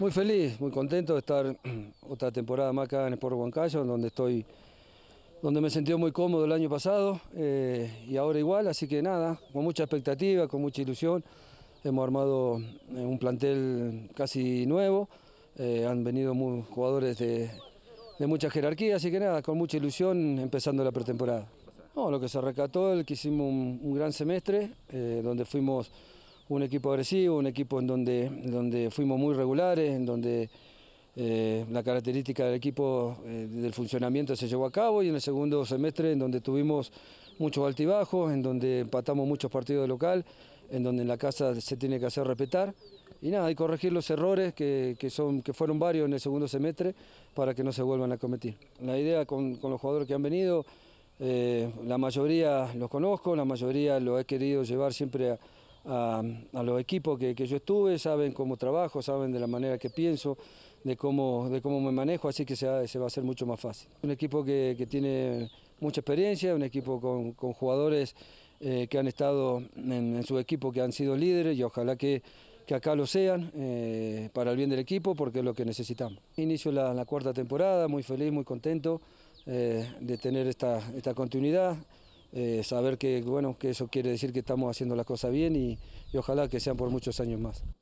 Muy feliz, muy contento de estar otra temporada más acá en Sport Huancayo, donde estoy, donde me sentí muy cómodo el año pasado eh, y ahora igual, así que nada, con mucha expectativa, con mucha ilusión. Hemos armado eh, un plantel casi nuevo, eh, han venido jugadores de, de mucha jerarquía, así que nada, con mucha ilusión empezando la pretemporada. lo que se recató es que hicimos un, gran semestre, donde fuimos un equipo agresivo, un equipo en donde, donde fuimos muy regulares, en donde eh, la característica del equipo eh, del funcionamiento se llevó a cabo y en el segundo semestre en donde tuvimos muchos altibajos, en donde empatamos muchos partidos de local, en donde en la casa se tiene que hacer respetar. Y nada, hay corregir los errores que, son, que fueron varios en el segundo semestre para que no se vuelvan a cometer. La idea con, los jugadores que han venido, eh, la mayoría los conozco, la mayoría los he querido llevar siempre a, a, los equipos que, yo estuve, saben cómo trabajo, saben de la manera que pienso, de cómo, de cómo me manejo, así que se, va a hacer mucho más fácil. Un equipo que, tiene mucha experiencia, un equipo con, jugadores eh, que han estado en, su equipo, que han sido líderes y ojalá que, acá lo sean eh, para el bien del equipo porque es lo que necesitamos. Inicio la, cuarta temporada, muy feliz, muy contento eh, de tener esta, esta continuidad. Eh, saber que, bueno, que eso quiere decir que estamos haciendo las cosas bien y ojalá que sean por muchos años más.